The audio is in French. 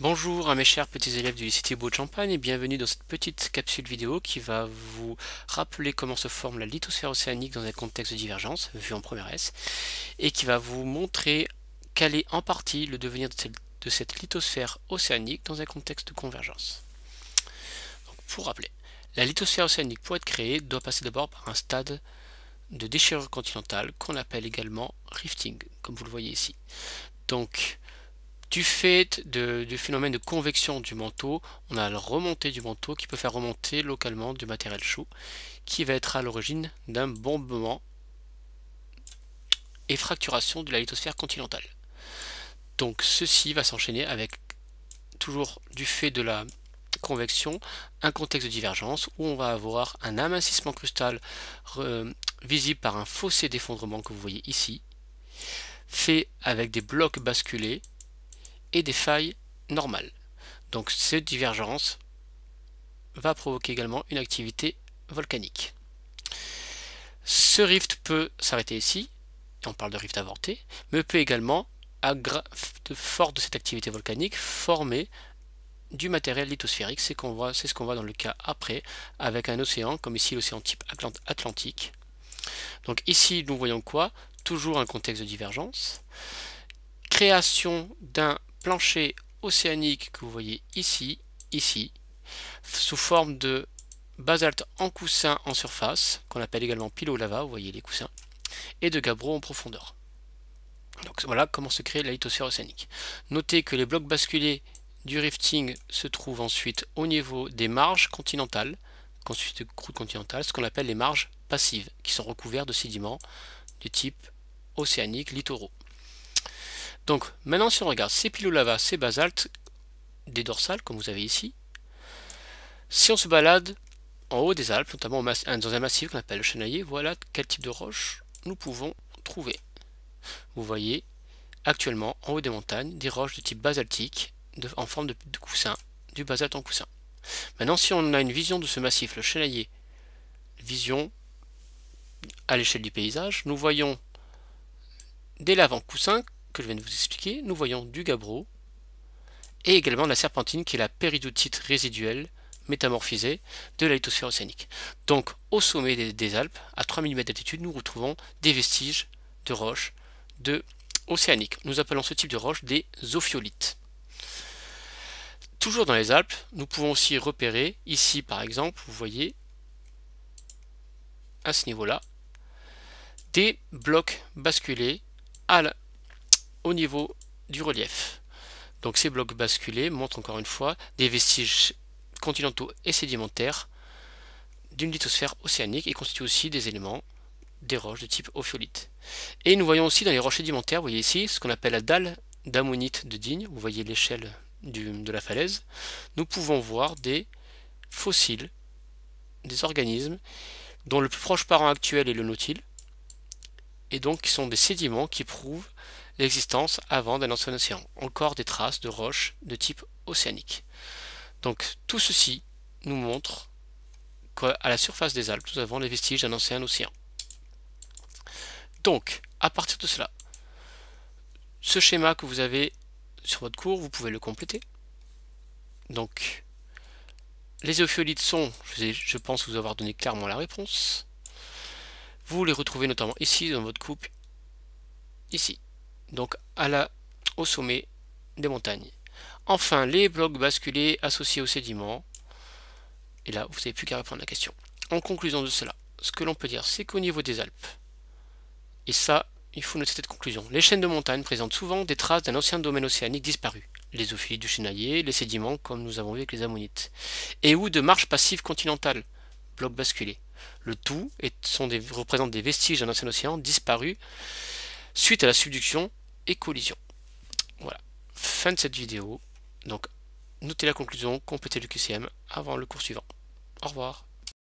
Bonjour à mes chers petits élèves du lycée Thibault de Champagne et bienvenue dans cette petite capsule vidéo qui va vous rappeler comment se forme la lithosphère océanique dans un contexte de divergence, vu en première S, et qui va vous montrer quel est en partie le devenir de cette, lithosphère océanique dans un contexte de convergence. pour rappeler, la lithosphère océanique pour être créée doit passer d'abord par un stade de déchirure continentale qu'on appelle également rifting, comme vous le voyez ici. Donc du fait du phénomène de convection du manteau, on a la remontée du manteau qui peut faire remonter localement du matériel chaud qui va être à l'origine d'un bombement et fracturation de la lithosphère continentale. Donc ceci va s'enchaîner avec, toujours du fait de la convection, un contexte de divergence où on va avoir un amincissement crustal visible par un fossé d'effondrement que vous voyez ici, fait avec des blocs basculés et des failles normales. Donc cette divergence va provoquer également une activité volcanique. Ce rift peut s'arrêter ici, on parle de rift avorté, mais peut également, à force de cette activité volcanique, former du matériel lithosphérique. C'est ce qu'on voit dans le cas après, avec un océan, comme ici l'océan type Atlantique. Donc ici, nous voyons quoi Toujours un contexte de divergence. Création d'un plancher océanique que vous voyez ici, ici, sous forme de basalte en coussin en surface, qu'on appelle également pilo lava, vous voyez les coussins, et de gabbro en profondeur. Donc voilà comment se crée la lithosphère océanique. Notez que les blocs basculés du rifting se trouvent ensuite au niveau des marges continentales, de croûte continentale, ce qu'on appelle les marges passives, qui sont recouvertes de sédiments du type océanique littoraux. Donc maintenant si on regarde ces lava, ces basaltes, des dorsales comme vous avez ici, si on se balade en haut des Alpes, notamment dans un massif qu'on appelle le Chenaillier, voilà quel type de roche nous pouvons trouver. Vous voyez actuellement en haut des montagnes des roches de type basaltique en forme de, coussin, du basalte en coussin. Maintenant si on a une vision de ce massif, le Chenaillier, vision à l'échelle du paysage, nous voyons des laves en coussin que je viens de vous expliquer, nous voyons du gabbro et également de la serpentine qui est la péridotite résiduelle métamorphisée de la lithosphère océanique. Donc au sommet des, Alpes, à 3 mm d'altitude, nous retrouvons des vestiges de roches de océaniques. Nous appelons ce type de roches des ophiolites. Toujours dans les Alpes, nous pouvons aussi repérer, ici par exemple, vous voyez, à ce niveau-là, des blocs basculés à la, au niveau du relief. Donc ces blocs basculés montrent encore une fois des vestiges continentaux et sédimentaires d'une lithosphère océanique et constituent aussi des éléments des roches de type ophiolite. Et nous voyons aussi dans les roches sédimentaires, vous voyez ici, ce qu'on appelle la dalle d'ammonite de Digne, vous voyez l'échelle de la falaise, nous pouvons voir des fossiles, des organismes, dont le plus proche parent actuel est le nautile, et donc qui sont des sédiments qui prouvent l'existence avant d'un ancien océan, encore des traces de roches de type océanique. Donc tout ceci nous montre qu'à la surface des Alpes, nous avons les vestiges d'un ancien océan. Donc, à partir de cela, ce schéma que vous avez sur votre cours, vous pouvez le compléter. Donc, les ophiolites sont, je pense vous avoir donné clairement la réponse. Vous les retrouvez notamment ici, dans votre coupe, ici donc à la, au sommet des montagnes. Enfin, les blocs basculés associés aux sédiments. Et là, vous n'avez plus qu'à répondre à la question. En conclusion de cela, ce que l'on peut dire, c'est qu'au niveau des Alpes, et ça, il faut noter cette conclusion, les chaînes de montagnes présentent souvent des traces d'un ancien domaine océanique disparu, les ophiolites du Chénaillier, les sédiments, comme nous avons vu avec les ammonites, et ou de marches passives continentales, blocs basculés. Le tout sont des, représente des vestiges d'un ancien océan disparu suite à la subduction et collision. Voilà, fin de cette vidéo. Donc, notez la conclusion, complétez le QCM avant le cours suivant. Au revoir.